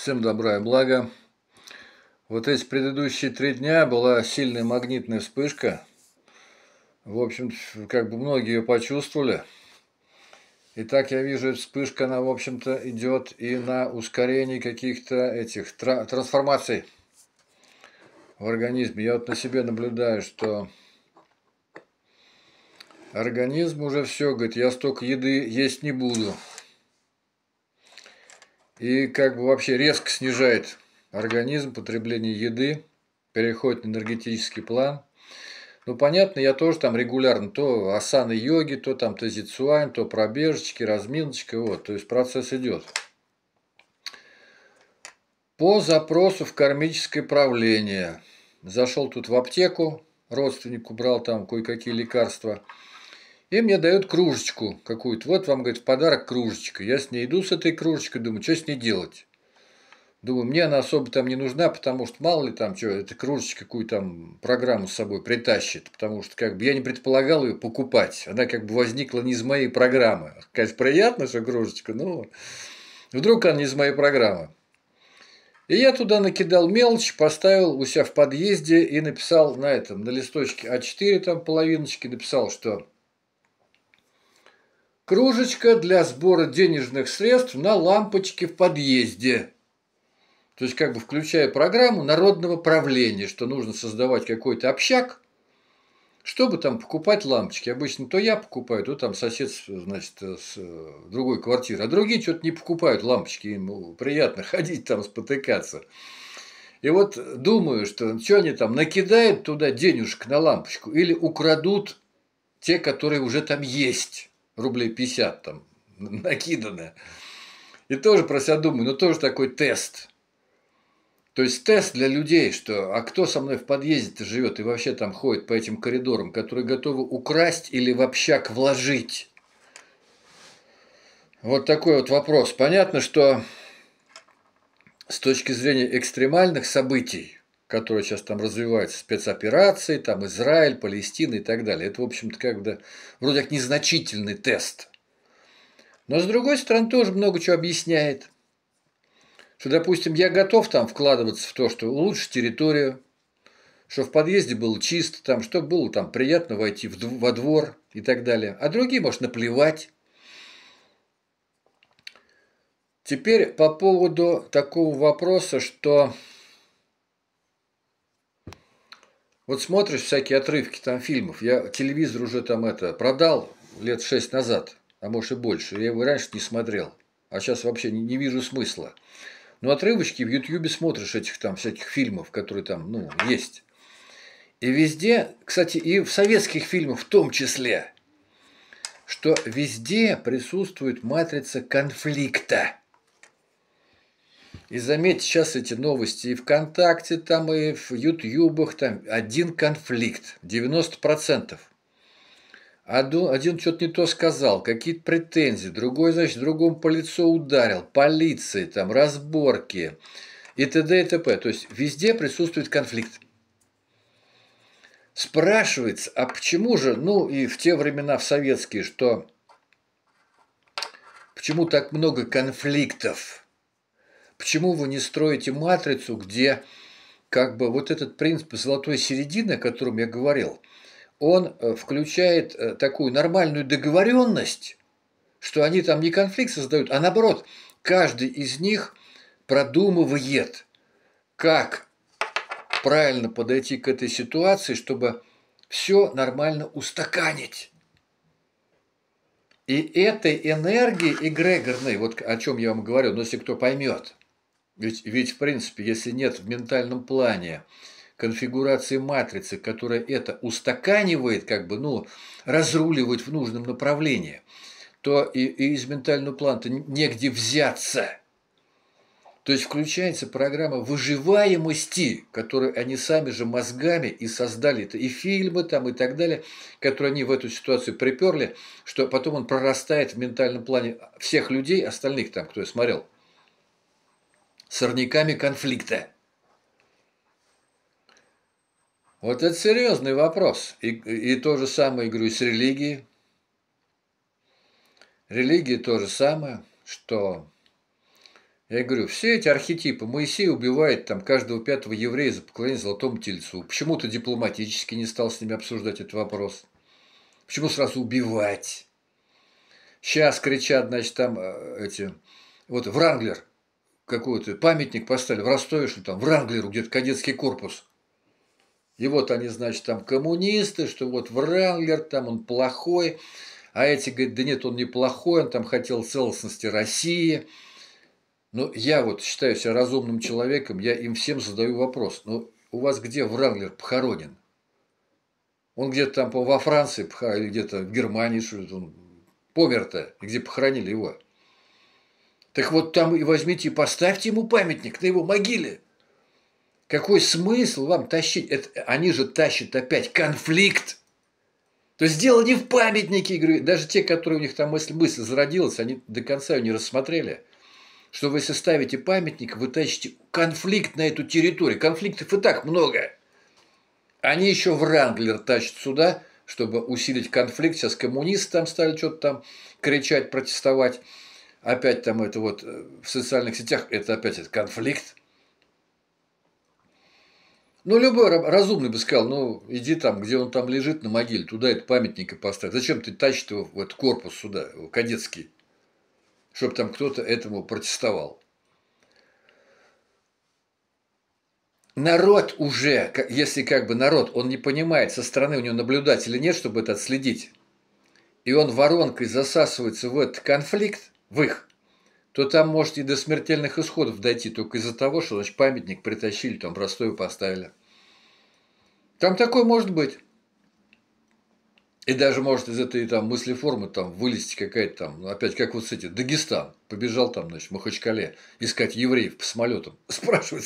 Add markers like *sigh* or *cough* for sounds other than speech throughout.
Всем добра и блага. Вот эти предыдущие три дня была сильная магнитная вспышка. В общем, как бы многие ее почувствовали. И так я вижу, эта вспышка, она, в общем-то, идет и на ускорение каких-то этих тра трансформаций в организме. Я вот на себе наблюдаю, что организм уже все, говорит, я столько еды есть не буду. И как бы вообще резко снижает организм потребление еды, переходит на энергетический план. Ну, понятно, я тоже там регулярно то асаны йоги, то там тазицуань, то пробежечки, разминочка, вот, то есть процесс идет. По запросу в кармическое правление. Зашел тут в аптеку, родственник убрал там кое-какие лекарства – и мне дают кружечку какую-то. Вот вам, говорит, в подарок кружечка. Я с ней иду с этой кружечкой, думаю, что с ней делать? Думаю, мне она особо там не нужна, потому что мало ли там, что, эта кружечка какую там программу с собой притащит. Потому что как бы я не предполагал ее покупать. Она как бы возникла не из моей программы. Конечно, приятно, что кружечка, но вдруг она не из моей программы. И я туда накидал мелочь, поставил у себя в подъезде и написал на этом, на листочке А4 там половиночки, написал, что кружечка для сбора денежных средств на лампочке в подъезде. То есть как бы включая программу народного правления, что нужно создавать какой-то общак, чтобы там покупать лампочки. Обычно то я покупаю, то там сосед значит, с э, другой квартиры. А другие что-то не покупают лампочки, им э, приятно *laughs* ходить там спотыкаться. И вот думаю, что что они там накидают туда денежек на лампочку или украдут те, которые уже там есть рублей 50 там *laughs* накиданное И тоже про себя думаю, но ну, тоже такой тест. То есть тест для людей, что а кто со мной в подъезде живет и вообще там ходит по этим коридорам, которые готовы украсть или в общак вложить. Вот такой вот вопрос. Понятно, что с точки зрения экстремальных событий, которая сейчас там развивается, спецоперации, там Израиль, Палестина и так далее. Это, в общем-то, как бы вроде как незначительный тест. Но, с другой стороны, тоже много чего объясняет. Что, допустим, я готов там вкладываться в то, что улучшить территорию, что в подъезде было чисто, там, что было там приятно войти в, во двор и так далее. А другие, может, наплевать. Теперь по поводу такого вопроса, что Вот смотришь всякие отрывки там фильмов. Я телевизор уже там это продал лет шесть назад, а может и больше. Я его раньше не смотрел, а сейчас вообще не, не вижу смысла. Но отрывочки в Ютьюбе смотришь этих там всяких фильмов, которые там, ну, есть. И везде, кстати, и в советских фильмах в том числе, что везде присутствует матрица конфликта. И заметьте, сейчас эти новости и ВКонтакте, там, и в Ютьюбах, там один конфликт, 90%. Один, один что-то не то сказал, какие-то претензии, другой, значит, другому по лицу ударил, полиции, там, разборки и т.д. и т.п. То есть везде присутствует конфликт. Спрашивается, а почему же, ну и в те времена в советские, что почему так много конфликтов – Почему вы не строите матрицу, где как бы вот этот принцип золотой середины, о котором я говорил, он э, включает э, такую нормальную договоренность, что они там не конфликт создают, а наоборот, каждый из них продумывает, как правильно подойти к этой ситуации, чтобы все нормально устаканить. И этой энергии эгрегорной, вот о чем я вам говорю, но если кто поймет – ведь, ведь, в принципе, если нет в ментальном плане конфигурации матрицы, которая это устаканивает, как бы, ну, разруливает в нужном направлении, то и, и из ментального плана негде взяться. То есть включается программа выживаемости, которую они сами же мозгами и создали. Это и фильмы там и так далее, которые они в эту ситуацию приперли, что потом он прорастает в ментальном плане всех людей, остальных там, кто я смотрел сорняками конфликта? Вот это серьезный вопрос. И, и то же самое, говорю, с религией. Религия то же самое, что... Я говорю, все эти архетипы, Моисей убивает там каждого пятого еврея за поклонение золотому тельцу. Почему то дипломатически не стал с ними обсуждать этот вопрос? Почему сразу убивать? Сейчас кричат, значит, там э, эти... Вот Вранглер какой-то памятник поставили в Ростове, что там, в Ранглеру, где-то кадетский корпус. И вот они, значит, там коммунисты, что вот Вранглер, там он плохой. А эти говорят, да нет, он не плохой, он там хотел целостности России. но ну, я вот считаю себя разумным человеком, я им всем задаю вопрос. но ну, у вас где Вранглер похоронен? Он где-то там во Франции, или где-то в Германии, что он помер-то, где похоронили его. Так вот там и возьмите и поставьте ему памятник на его могиле. Какой смысл вам тащить? Это, они же тащат опять конфликт. То есть дело не в памятнике игры. Даже те, которые у них там мысль, мысль зародилась, они до конца ее не рассмотрели. Что вы если ставите памятник, вы тащите конфликт на эту территорию. Конфликтов и так много. Они еще Вранглер тащат сюда, чтобы усилить конфликт. Сейчас коммунисты там стали что-то там кричать, протестовать опять там это вот э, в социальных сетях, это опять этот конфликт. Ну, любой разумный бы сказал, ну, иди там, где он там лежит, на могиле, туда этот памятник и поставь. Зачем ты тащишь его в этот корпус сюда, кадетский, чтобы там кто-то этому протестовал? народ уже, если как бы народ, он не понимает, со стороны у него наблюдателя нет, чтобы это отследить, и он воронкой засасывается в этот конфликт, в их, то там может и до смертельных исходов дойти только из-за того, что значит, памятник притащили, там простую поставили. Там такое может быть. И даже может из этой там мыслеформы там вылезти какая-то там, ну, опять как вот с этим, Дагестан. Побежал там, значит, в Махачкале искать евреев по самолетам. *laughs* Спрашивают,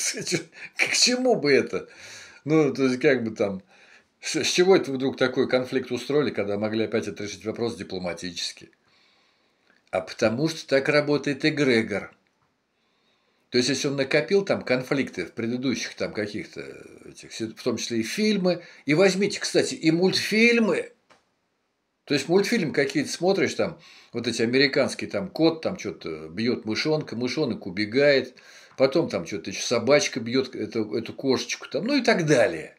к чему бы это? Ну, то есть, как бы там, с чего это вдруг такой конфликт устроили, когда могли опять отрешить вопрос дипломатически? а потому что так работает эгрегор. То есть, если он накопил там конфликты в предыдущих там каких-то, этих, в том числе и фильмы, и возьмите, кстати, и мультфильмы, то есть мультфильм какие-то смотришь, там вот эти американские, там кот там что-то бьет мышонка, мышонок убегает, потом там что-то еще собачка бьет эту, эту кошечку, там, ну и так далее.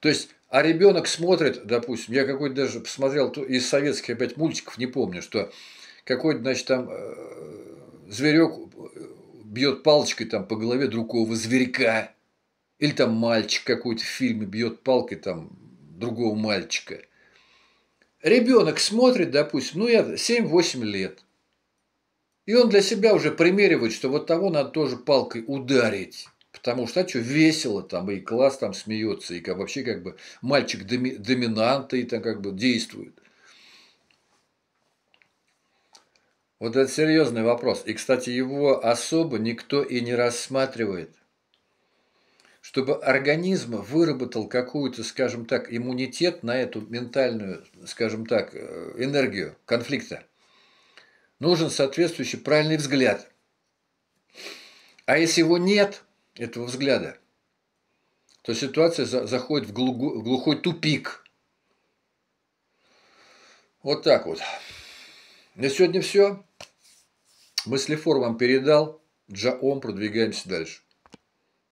То есть, а ребенок смотрит, допустим, я какой-то даже посмотрел из советских опять мультиков, не помню, что какой-то, значит, там э, зверек бьет палочкой там по голове другого зверька. Или там мальчик какой-то в фильме бьет палкой там другого мальчика. Ребенок смотрит, допустим, ну я 7-8 лет. И он для себя уже примеривает, что вот того надо тоже палкой ударить. Потому что, а что, весело там, и класс там смеется, и вообще как бы мальчик доми, доминанта и там как бы действует. Вот это серьезный вопрос. И, кстати, его особо никто и не рассматривает. Чтобы организм выработал какую-то, скажем так, иммунитет на эту ментальную, скажем так, э, энергию конфликта, нужен соответствующий правильный взгляд. А если его нет, этого взгляда, то ситуация заходит в глухой тупик. Вот так вот. На сегодня все. Мыслеформ вам передал. Джаом, продвигаемся дальше.